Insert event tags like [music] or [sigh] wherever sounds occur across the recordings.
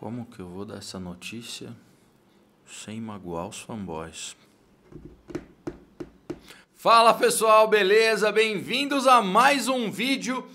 Como que eu vou dar essa notícia sem magoar os fanboys? Fala pessoal, beleza? Bem-vindos a mais um vídeo.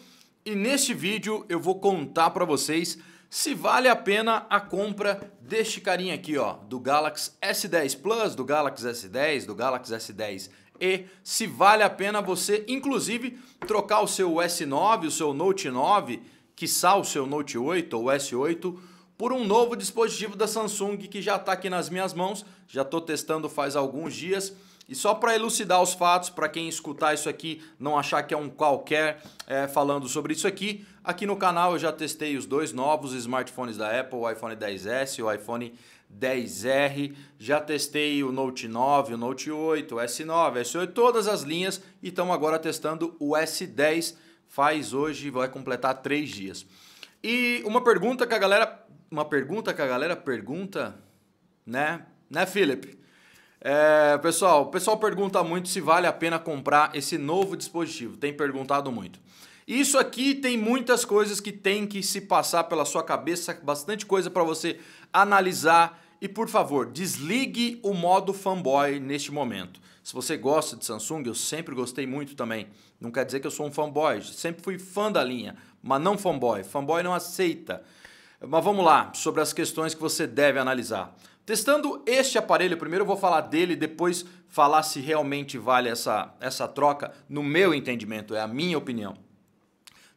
E neste vídeo eu vou contar para vocês se vale a pena a compra deste carinha aqui, ó, do Galaxy S10 Plus, do Galaxy S10, do Galaxy S10 e se vale a pena você inclusive trocar o seu S9, o seu Note 9, quiçá o seu Note 8 ou S8 por um novo dispositivo da Samsung que já está aqui nas minhas mãos, já estou testando faz alguns dias. E só para elucidar os fatos, para quem escutar isso aqui não achar que é um qualquer é, falando sobre isso aqui, aqui no canal eu já testei os dois novos smartphones da Apple, o iPhone 10S e o iPhone 10R, já testei o Note 9, o Note 8, o S9, o S8, todas as linhas e estamos agora testando o S10, faz hoje, vai completar três dias. E uma pergunta que a galera uma pergunta que a galera pergunta, né? Né, Philip? É, pessoal, o pessoal pergunta muito se vale a pena comprar esse novo dispositivo. Tem perguntado muito. Isso aqui tem muitas coisas que tem que se passar pela sua cabeça, bastante coisa para você analisar. E por favor, desligue o modo fanboy neste momento. Se você gosta de Samsung, eu sempre gostei muito também. Não quer dizer que eu sou um fanboy, sempre fui fã da linha, mas não fanboy. Fanboy não aceita. Mas vamos lá, sobre as questões que você deve analisar. Testando este aparelho, primeiro eu vou falar dele, depois falar se realmente vale essa, essa troca, no meu entendimento, é a minha opinião.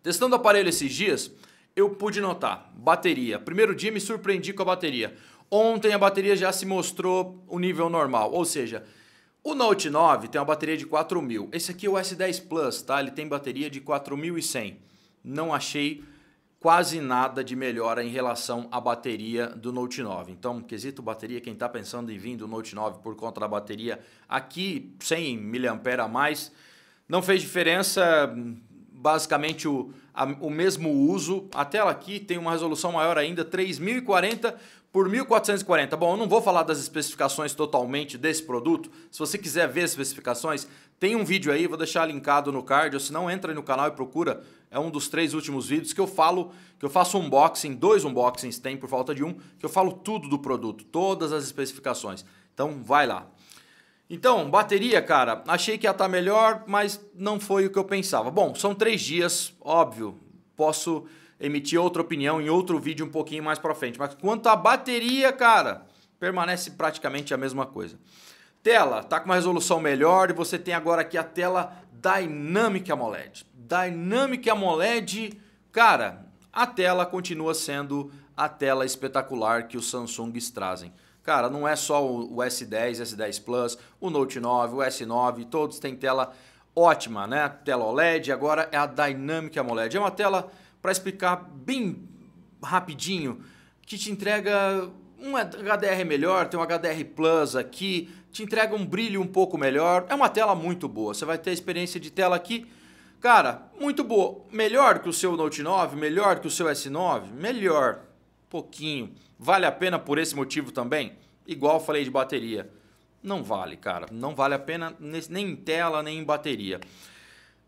Testando o aparelho esses dias, eu pude notar bateria. Primeiro dia me surpreendi com a bateria. Ontem a bateria já se mostrou o nível normal, ou seja, o Note 9 tem uma bateria de 4000. Esse aqui é o S10 Plus, tá? Ele tem bateria de 4100. Não achei quase nada de melhora em relação à bateria do Note 9. Então, quesito bateria, quem está pensando em vir do Note 9 por conta da bateria aqui, 100 mAh a mais, não fez diferença, basicamente o, a, o mesmo uso. A tela aqui tem uma resolução maior ainda, 3040 por 1440. Bom, eu não vou falar das especificações totalmente desse produto. Se você quiser ver as especificações, tem um vídeo aí, vou deixar linkado no card, ou se não, entra aí no canal e procura. É um dos três últimos vídeos que eu falo, que eu faço unboxing, dois unboxings tem por falta de um, que eu falo tudo do produto, todas as especificações. Então vai lá. Então, bateria, cara, achei que ia estar tá melhor, mas não foi o que eu pensava. Bom, são três dias, óbvio, posso emitir outra opinião em outro vídeo um pouquinho mais para frente. Mas quanto à bateria, cara, permanece praticamente a mesma coisa. Tela, tá com uma resolução melhor e você tem agora aqui a tela Dynamic AMOLED. Dynamic AMOLED, cara, a tela continua sendo a tela espetacular que os Samsungs trazem. Cara, não é só o S10, S10 Plus, o Note 9, o S9, todos têm tela ótima, né? Tela OLED, agora é a Dynamic AMOLED. É uma tela, para explicar bem rapidinho, que te entrega um HDR melhor, tem um HDR Plus aqui, te entrega um brilho um pouco melhor. É uma tela muito boa. Você vai ter a experiência de tela aqui, cara, muito boa. Melhor que o seu Note 9, melhor que o seu S9, melhor. Pouquinho. Vale a pena por esse motivo também? Igual falei de bateria. Não vale, cara. Não vale a pena nem em tela, nem em bateria.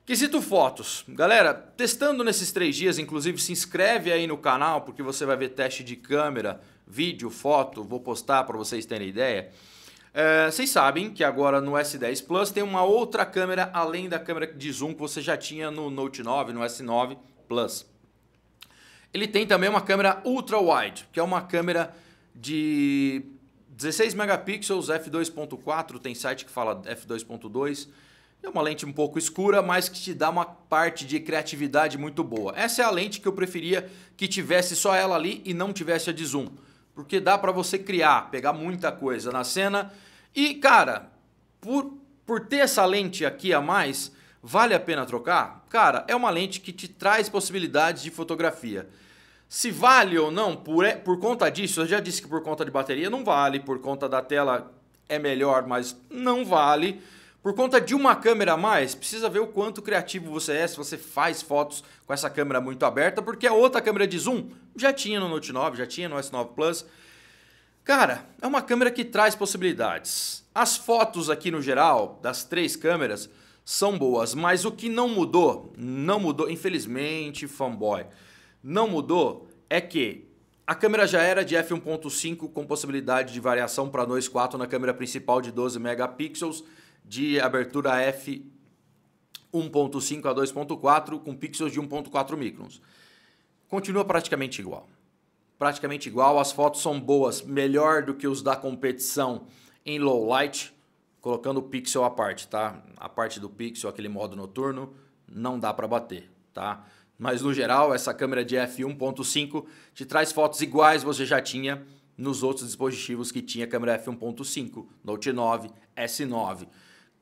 Quesito fotos. Galera, testando nesses três dias, inclusive se inscreve aí no canal porque você vai ver teste de câmera, vídeo, foto. Vou postar para vocês terem ideia. É, vocês sabem que agora no S10 Plus tem uma outra câmera além da câmera de zoom que você já tinha no Note 9, no S9 Plus. Ele tem também uma câmera ultra wide, que é uma câmera de 16 megapixels, f2.4, tem site que fala f2.2. É uma lente um pouco escura, mas que te dá uma parte de criatividade muito boa. Essa é a lente que eu preferia que tivesse só ela ali e não tivesse a de zoom porque dá para você criar, pegar muita coisa na cena. E, cara, por, por ter essa lente aqui a mais, vale a pena trocar? Cara, é uma lente que te traz possibilidades de fotografia. Se vale ou não por, é, por conta disso, eu já disse que por conta de bateria não vale, por conta da tela é melhor, mas não vale. Por conta de uma câmera a mais, precisa ver o quanto criativo você é, se você faz fotos com essa câmera muito aberta, porque a outra câmera de zoom já tinha no Note 9, já tinha no S9 Plus. Cara, é uma câmera que traz possibilidades. As fotos aqui no geral, das três câmeras, são boas, mas o que não mudou, não mudou, infelizmente, fanboy, não mudou é que a câmera já era de f1.5 com possibilidade de variação para 2.4 na câmera principal de 12 megapixels de abertura f 1.5 a 2.4 com pixels de 1.4 microns. Continua praticamente igual. Praticamente igual, as fotos são boas, melhor do que os da competição em low light, colocando o pixel à parte, tá? A parte do pixel, aquele modo noturno, não dá para bater, tá? Mas no geral, essa câmera de f1.5 te traz fotos iguais você já tinha nos outros dispositivos que tinha câmera f1.5, Note 9, S9.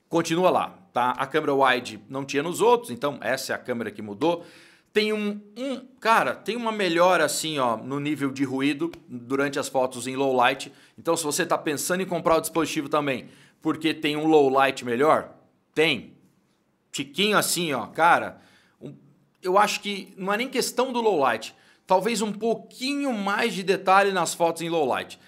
Continua lá, tá? A câmera wide não tinha nos outros, então essa é a câmera que mudou. Tem um, um cara, tem uma melhora assim, ó, no nível de ruído durante as fotos em low light. Então, se você está pensando em comprar o dispositivo também, porque tem um low light melhor, tem. Tiquinho assim, ó, cara. Um, eu acho que não é nem questão do low light. Talvez um pouquinho mais de detalhe nas fotos em low light.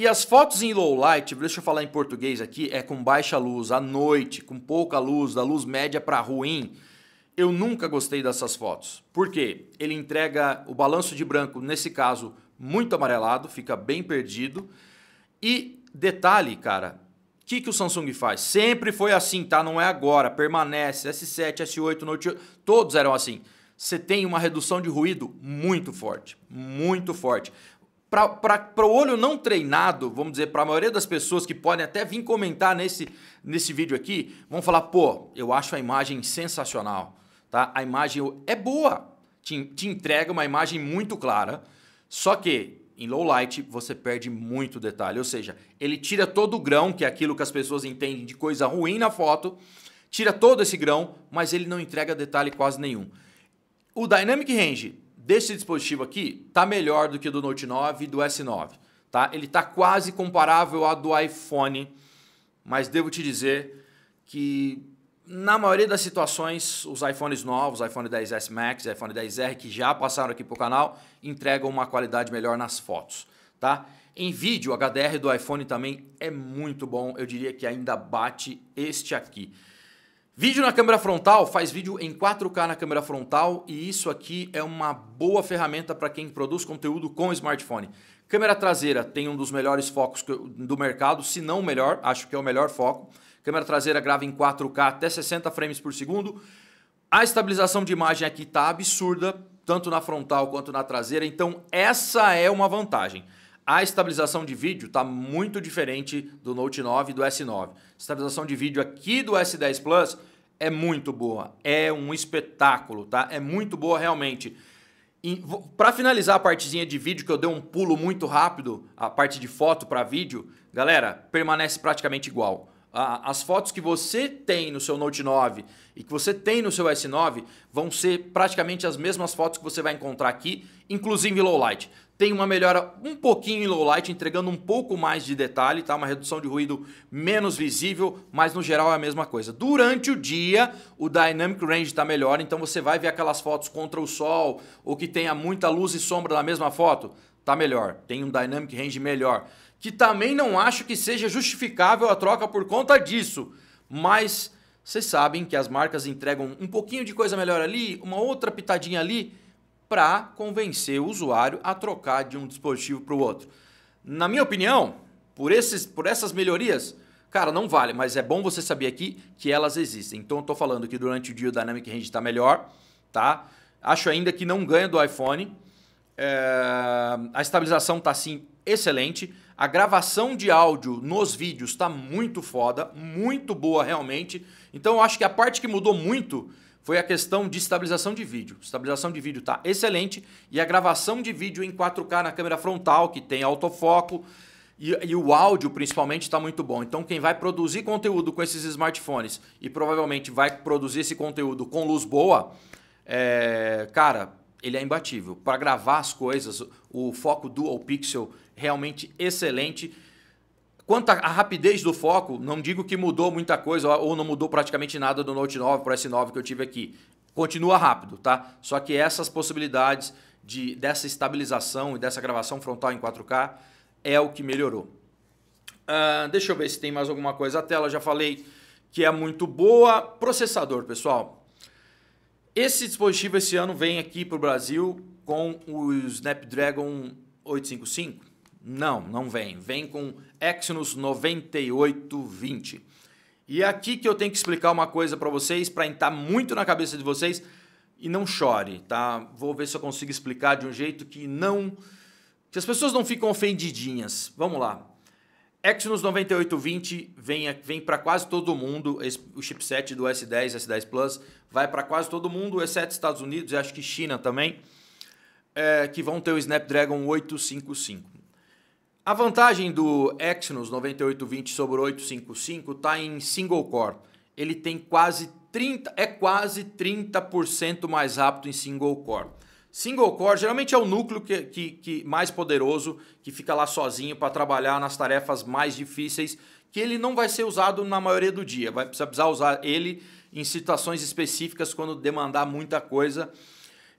E as fotos em low light, deixa eu falar em português aqui, é com baixa luz, à noite, com pouca luz, da luz média para ruim. Eu nunca gostei dessas fotos. Por quê? Ele entrega o balanço de branco, nesse caso, muito amarelado, fica bem perdido. E detalhe, cara, o que, que o Samsung faz? Sempre foi assim, tá? Não é agora, permanece. S7, S8, Note 8, todos eram assim. Você tem uma redução de ruído muito forte, muito forte para o olho não treinado, vamos dizer, para a maioria das pessoas que podem até vir comentar nesse, nesse vídeo aqui, vão falar: pô, eu acho a imagem sensacional. Tá? A imagem é boa, te, te entrega uma imagem muito clara, só que em low light você perde muito detalhe. Ou seja, ele tira todo o grão, que é aquilo que as pessoas entendem de coisa ruim na foto, tira todo esse grão, mas ele não entrega detalhe quase nenhum. O Dynamic Range desse dispositivo aqui está melhor do que do Note 9 e do S9. Tá? Ele está quase comparável ao do iPhone, mas devo te dizer que na maioria das situações, os iPhones novos, iPhone 10s Max, iPhone 10r que já passaram aqui para o canal, entregam uma qualidade melhor nas fotos, tá? Em vídeo, o HDR do iPhone também é muito bom, eu diria que ainda bate este aqui. Vídeo na câmera frontal, faz vídeo em 4K na câmera frontal e isso aqui é uma boa ferramenta para quem produz conteúdo com smartphone. Câmera traseira tem um dos melhores focos do mercado, se não o melhor, acho que é o melhor foco. Câmera traseira grava em 4K até 60 frames por segundo. A estabilização de imagem aqui está absurda, tanto na frontal quanto na traseira, então essa é uma vantagem a estabilização de vídeo está muito diferente do Note 9 e do S9. Estabilização de vídeo aqui do S10 Plus é muito boa, é um espetáculo, tá? É muito boa realmente. Para finalizar a partezinha de vídeo, que eu dei um pulo muito rápido, a parte de foto para vídeo, galera, permanece praticamente igual. As fotos que você tem no seu Note 9 e que você tem no seu S9 vão ser praticamente as mesmas fotos que você vai encontrar aqui, inclusive low light. Tem uma melhora um pouquinho em low light, entregando um pouco mais de detalhe, tá? Uma redução de ruído menos visível, mas no geral é a mesma coisa. Durante o dia, o dynamic range está melhor, então você vai ver aquelas fotos contra o sol ou que tenha muita luz e sombra na mesma foto, tá melhor. Tem um dynamic range melhor, que também não acho que seja justificável a troca por conta disso, mas vocês sabem que as marcas entregam um pouquinho de coisa melhor ali, uma outra pitadinha ali, para convencer o usuário a trocar de um dispositivo para o outro. Na minha opinião, por, esses, por essas melhorias, cara, não vale, mas é bom você saber aqui que elas existem. Então, eu estou falando que durante o dia o Dynamic Range está melhor, tá? Acho ainda que não ganha do iPhone. É... A estabilização está, sim, excelente. A gravação de áudio nos vídeos está muito foda, muito boa realmente. Então, eu acho que a parte que mudou muito foi a questão de estabilização de vídeo. Estabilização de vídeo está excelente e a gravação de vídeo em 4K na câmera frontal, que tem autofoco, e, e, o áudio, principalmente, está muito bom. Então, quem vai produzir conteúdo com esses smartphones e provavelmente vai produzir esse conteúdo com luz boa, é, cara, ele é imbatível. Para gravar as coisas, o foco dual pixel realmente excelente. Quanto à rapidez do foco, não digo que mudou muita coisa ou não mudou praticamente nada do Note 9 para o S9 que eu tive aqui. Continua rápido, tá? Só que essas possibilidades de, dessa estabilização e dessa gravação frontal em 4K é o que melhorou. Uh, deixa eu ver se tem mais alguma coisa. A tela já falei que é muito boa. Processador, pessoal. Esse dispositivo esse ano vem aqui para o Brasil com o Snapdragon 855. Não, não vem. Vem com Exynos 9820. E é aqui que eu tenho que explicar uma coisa para vocês, para entrar muito na cabeça de vocês. E não chore, tá? Vou ver se eu consigo explicar de um jeito que não. que as pessoas não ficam ofendidinhas. Vamos lá. Exynos 9820 vem, vem para quase todo mundo. o chipset do S10, S10 Plus, vai para quase todo mundo, exceto Estados Unidos e acho que China também, é, que vão ter o Snapdragon 855. A vantagem do Exynos 9820 sobre 855 está em single core. Ele tem quase 30, é quase 30% mais rápido em single core. Single core geralmente é o núcleo que, que, que mais poderoso, que fica lá sozinho para trabalhar nas tarefas mais difíceis, que ele não vai ser usado na maioria do dia. Vai precisar usar ele em situações específicas quando demandar muita coisa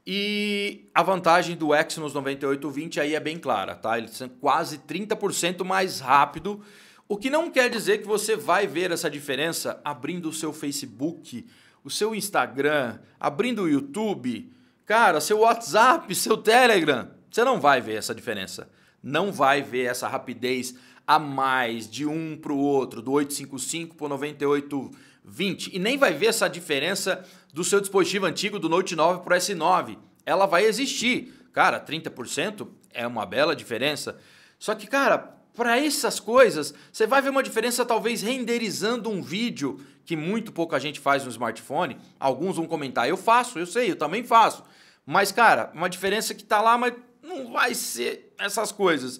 e a vantagem do Exynos 9820 aí é bem clara, tá? Ele é quase 30% mais rápido, o que não quer dizer que você vai ver essa diferença abrindo o seu Facebook, o seu Instagram, abrindo o YouTube, cara, seu WhatsApp, [laughs] seu Telegram. Você não vai ver essa diferença. Não vai ver essa rapidez a mais de um para o outro, do 855 para 9820. E nem vai ver essa diferença do seu dispositivo antigo do Note 9 para o S9. Ela vai existir. Cara, 30% é uma bela diferença. Só que, cara, para essas coisas, você vai ver uma diferença talvez renderizando um vídeo que muito pouca gente faz no smartphone. Alguns vão comentar, eu faço, eu sei, eu também faço. Mas, cara, uma diferença que tá lá, mas não vai ser essas coisas.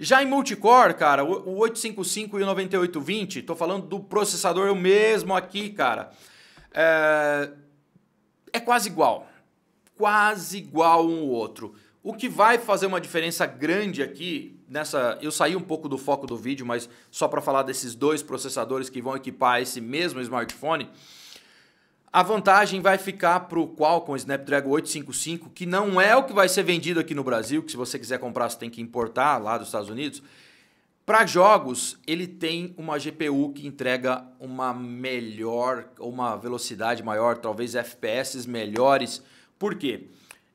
Já em multicore, cara, o 855 e o 9820, tô falando do processador eu mesmo aqui, cara. É, é quase igual. Quase igual um ao outro. O que vai fazer uma diferença grande aqui nessa, eu saí um pouco do foco do vídeo, mas só para falar desses dois processadores que vão equipar esse mesmo smartphone, a vantagem vai ficar para o Qualcomm Snapdragon 855, que não é o que vai ser vendido aqui no Brasil, que se você quiser comprar você tem que importar lá dos Estados Unidos. Para jogos, ele tem uma GPU que entrega uma melhor, uma velocidade maior, talvez FPS melhores. Por quê?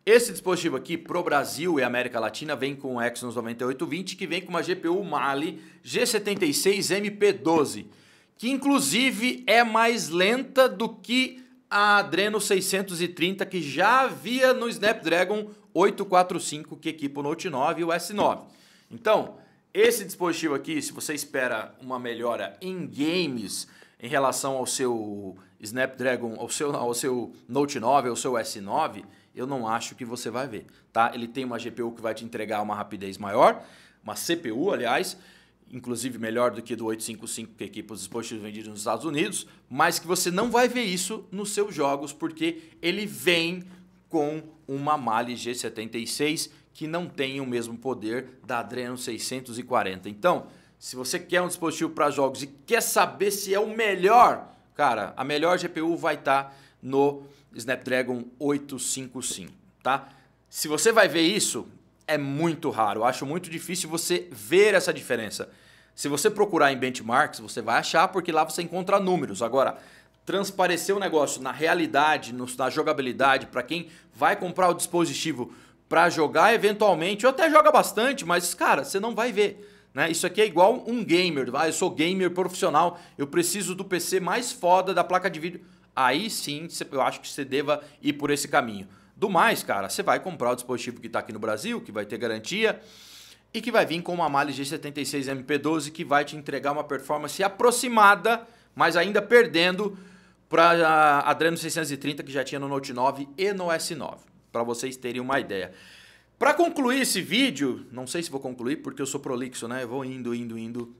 Esse dispositivo aqui para o Brasil e América Latina vem com o Exynos 9820, que vem com uma GPU Mali G76 MP12, que inclusive é mais lenta do que a Adreno 630 que já havia no Snapdragon 845 que equipa o Note 9 e o S9. Então, esse dispositivo aqui, se você espera uma melhora em games em relação ao seu Snapdragon, ao seu, ao seu Note 9, ao seu S9, eu não acho que você vai ver, tá? Ele tem uma GPU que vai te entregar uma rapidez maior, uma CPU, aliás, inclusive melhor do que do 855 que equipa os dispositivos vendidos nos Estados Unidos, mas que você não vai ver isso nos seus jogos porque ele vem com uma Mali G76 que não tem o mesmo poder da Adreno 640. Então, se você quer um dispositivo para jogos e quer saber se é o melhor, cara, a melhor GPU vai estar tá no Snapdragon 855, tá? Se você vai ver isso, é muito raro. Eu acho muito difícil você ver essa diferença. Se você procurar em benchmarks, você vai achar, porque lá você encontra números. Agora, transparecer o negócio na realidade, na jogabilidade, para quem vai comprar o dispositivo para jogar eventualmente, ou até joga bastante, mas cara, você não vai ver. Né? Isso aqui é igual um gamer. Ah, eu sou gamer profissional, eu preciso do PC mais foda da placa de vídeo. Aí sim, eu acho que você deva ir por esse caminho. Do mais, cara, você vai comprar o dispositivo que está aqui no Brasil, que vai ter garantia e que vai vir com uma malha G76 MP12 que vai te entregar uma performance aproximada, mas ainda perdendo para a Adreno 630 que já tinha no Note 9 e no S9 para vocês terem uma ideia. Para concluir esse vídeo, não sei se vou concluir porque eu sou prolixo, né? Eu vou indo, indo, indo.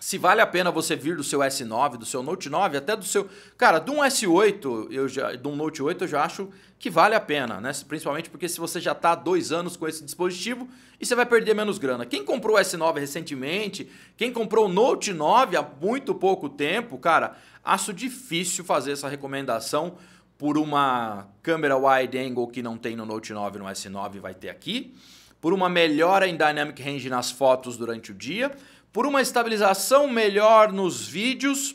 Se vale a pena você vir do seu S9, do seu Note 9, até do seu, cara, de um S8, eu já, de um Note 8 eu já acho que vale a pena, né? Principalmente porque se você já está há dois anos com esse dispositivo e você vai perder menos grana. Quem comprou o S9 recentemente, quem comprou o Note 9 há muito pouco tempo, cara, acho difícil fazer essa recomendação por uma câmera wide angle que não tem no Note 9 no S9 vai ter aqui, por uma melhora em dynamic range nas fotos durante o dia, por uma estabilização melhor nos vídeos,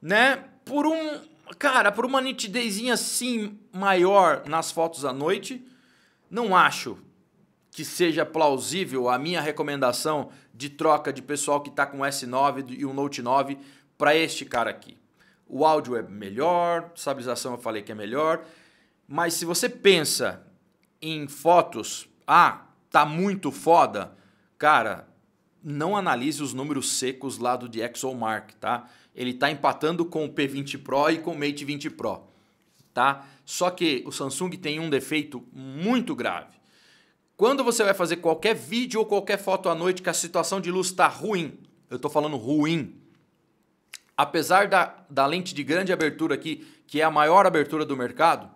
né? Por um, cara, por uma nitidezinha sim maior nas fotos à noite. Não acho que seja plausível a minha recomendação de troca de pessoal que está com o S9 e o Note 9 para este cara aqui. O áudio é melhor, estabilização eu falei que é melhor. Mas se você pensa em fotos, ah, tá muito foda, cara, não analise os números secos lá do DxOMark, tá? Ele tá empatando com o P20 Pro e com o Mate 20 Pro, tá? Só que o Samsung tem um defeito muito grave. Quando você vai fazer qualquer vídeo ou qualquer foto à noite que a situação de luz está ruim, eu estou falando ruim, apesar da, da lente de grande abertura aqui, que é a maior abertura do mercado,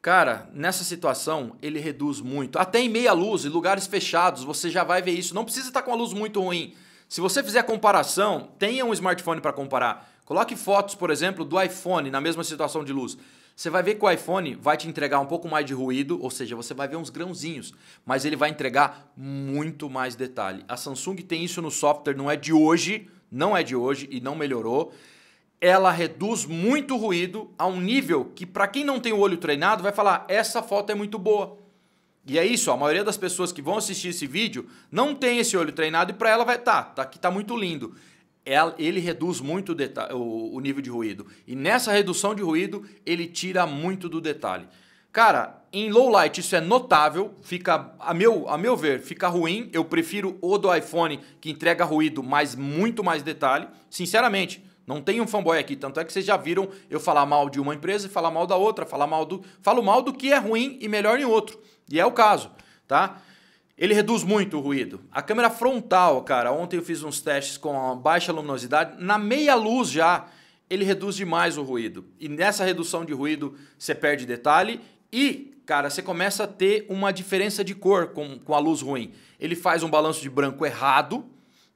cara, nessa situação ele reduz muito. Até em meia luz, em lugares fechados, você já vai ver isso. Não precisa estar tá com a luz muito ruim. Se você fizer a comparação, tenha um smartphone para comparar. Coloque fotos, por exemplo, do iPhone na mesma situação de luz. Você vai ver que o iPhone vai te entregar um pouco mais de ruído, ou seja, você vai ver uns grãozinhos, mas ele vai entregar muito mais detalhe. A Samsung tem isso no software, não é de hoje, não é de hoje e não melhorou. Ela reduz muito ruído a um nível que, para quem não tem o olho treinado, vai falar: essa foto é muito boa. E é isso, a maioria das pessoas que vão assistir esse vídeo não tem esse olho treinado e para ela vai estar, tá, tá, que tá muito lindo. Ela, ele reduz muito o, o nível de ruído. E nessa redução de ruído, ele tira muito do detalhe. Cara, em low light isso é notável, fica a meu, a meu ver, fica ruim. Eu prefiro o do iPhone que entrega ruído, mas muito mais detalhe. Sinceramente, não tem um fanboy aqui, tanto é que vocês já viram eu falar mal de uma empresa e falar mal da outra, falar mal do, falo mal do que é ruim e melhor em outro. E é o caso, tá? Ele reduz muito o ruído. A câmera frontal, cara, ontem eu fiz uns testes com baixa luminosidade, na meia luz já, ele reduz demais o ruído. E nessa redução de ruído você perde detalhe e, cara, você começa a ter uma diferença de cor com, com a luz ruim. Ele faz um balanço de branco errado,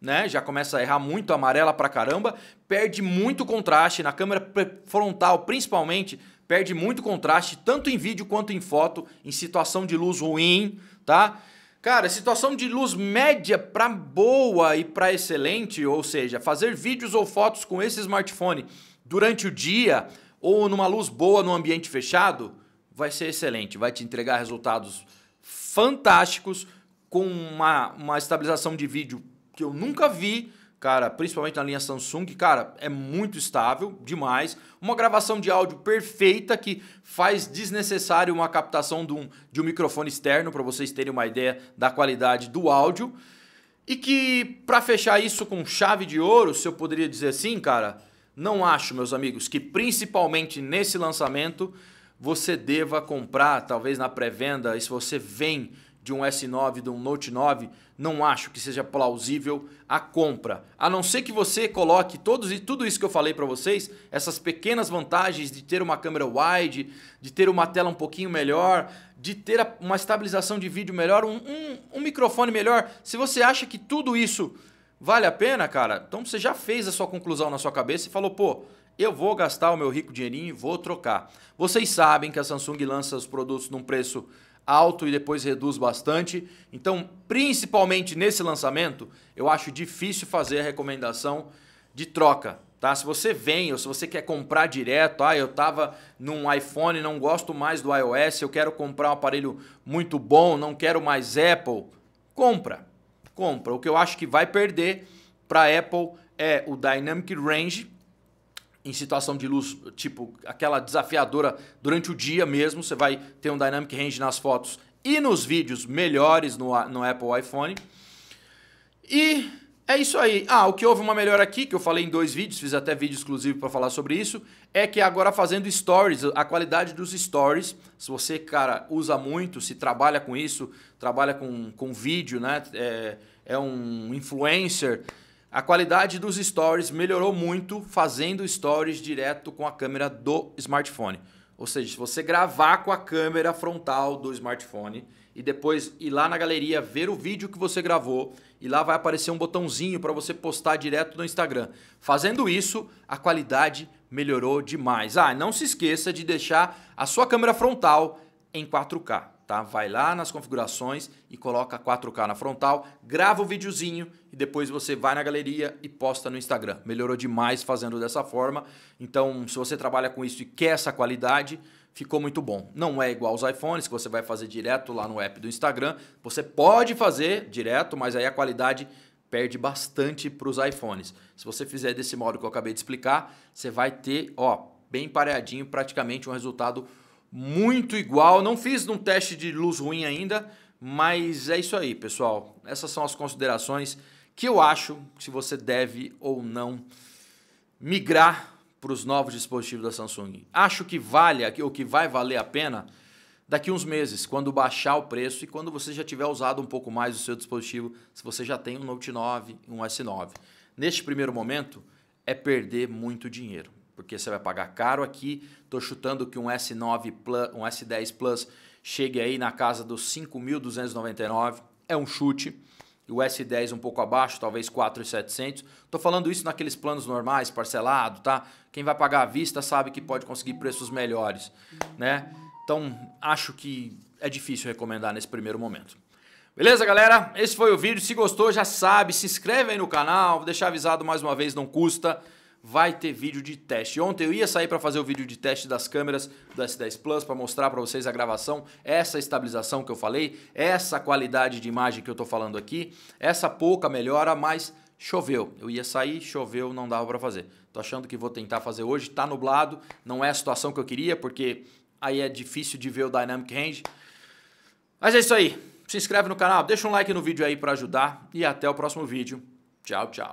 né? Já começa a errar muito, amarela pra caramba, perde muito contraste na câmera frontal, principalmente, perde muito contraste, tanto em vídeo quanto em foto, em situação de luz ruim, tá? Cara, situação de luz média para boa e para excelente, ou seja, fazer vídeos ou fotos com esse smartphone durante o dia ou numa luz boa no ambiente fechado, vai ser excelente, vai te entregar resultados fantásticos com uma, uma estabilização de vídeo que eu nunca vi, cara, principalmente na linha Samsung, cara, é muito estável demais. Uma gravação de áudio perfeita que faz desnecessário uma captação de um, de um microfone externo, para vocês terem uma ideia da qualidade do áudio. E que, para fechar isso com chave de ouro, se eu poderia dizer assim, cara, não acho, meus amigos, que principalmente nesse lançamento você deva comprar, talvez na pré-venda, e se você vem de um S9, de um Note 9, não acho que seja plausível a compra. A não ser que você coloque todos e tudo isso que eu falei para vocês, essas pequenas vantagens de ter uma câmera wide, de ter uma tela um pouquinho melhor, de ter uma estabilização de vídeo melhor, um, um, um microfone melhor. Se você acha que tudo isso vale a pena, cara, então você já fez a sua conclusão na sua cabeça e falou, pô, eu vou gastar o meu rico dinheirinho e vou trocar. Vocês sabem que a Samsung lança os produtos num preço alto e depois reduz bastante. Então, principalmente nesse lançamento, eu acho difícil fazer a recomendação de troca. Tá? Se você vem ou se você quer comprar direto, ah, eu estava num iPhone, não gosto mais do iOS, eu quero comprar um aparelho muito bom, não quero mais Apple, compra. Compra. O que eu acho que vai perder para Apple é o Dynamic Range, em situação de luz, tipo aquela desafiadora durante o dia mesmo, você vai ter um dynamic range nas fotos e nos vídeos melhores no, no Apple iPhone. E é isso aí. Ah, o que houve uma melhor aqui, que eu falei em dois vídeos, fiz até vídeo exclusivo para falar sobre isso, é que agora fazendo stories, a qualidade dos stories, se você, cara, usa muito, se trabalha com isso, trabalha com, com vídeo, né? É, é um influencer, a qualidade dos stories melhorou muito fazendo stories direto com a câmera do smartphone. Ou seja, se você gravar com a câmera frontal do smartphone e depois ir lá na galeria ver o vídeo que você gravou e lá vai aparecer um botãozinho para você postar direto no Instagram. Fazendo isso, a qualidade melhorou demais. Ah, não se esqueça de deixar a sua câmera frontal em 4K tá? Vai lá nas configurações e coloca 4K na frontal, grava o videozinho e depois você vai na galeria e posta no Instagram. Melhorou demais fazendo dessa forma. Então, se você trabalha com isso e quer essa qualidade, ficou muito bom. Não é igual aos iPhones que você vai fazer direto lá no app do Instagram. Você pode fazer direto, mas aí a qualidade perde bastante para os iPhones. Se você fizer desse modo que eu acabei de explicar, você vai ter, ó, bem pareadinho, praticamente um resultado muito igual. Não fiz um teste de luz ruim ainda, mas é isso aí, pessoal. Essas são as considerações que eu acho se você deve ou não migrar para os novos dispositivos da Samsung. Acho que vale, ou que vai valer a pena daqui uns meses, quando baixar o preço e quando você já tiver usado um pouco mais o seu dispositivo, se você já tem um Note 9, um S9. Neste primeiro momento, é perder muito dinheiro porque você vai pagar caro aqui. Estou chutando que um S9 Plus, um S10 Plus chegue aí na casa dos 5.299. É um chute. E o S10 um pouco abaixo, talvez 4.700. Estou falando isso naqueles planos normais, parcelado, tá? Quem vai pagar à vista sabe que pode conseguir preços melhores, né? Então, acho que é difícil recomendar nesse primeiro momento. Beleza, galera? Esse foi o vídeo. Se gostou, já sabe, se inscreve aí no canal. Vou deixar avisado mais uma vez, não custa vai ter vídeo de teste. Ontem eu ia sair para fazer o vídeo de teste das câmeras do S10 Plus para mostrar para vocês a gravação, essa estabilização que eu falei, essa qualidade de imagem que eu estou falando aqui, essa pouca melhora, mas choveu. Eu ia sair, choveu, não dava para fazer. Tô achando que vou tentar fazer hoje, tá nublado, não é a situação que eu queria, porque aí é difícil de ver o dynamic range. Mas é isso aí. Se inscreve no canal, deixa um like no vídeo aí para ajudar e até o próximo vídeo. Tchau, tchau.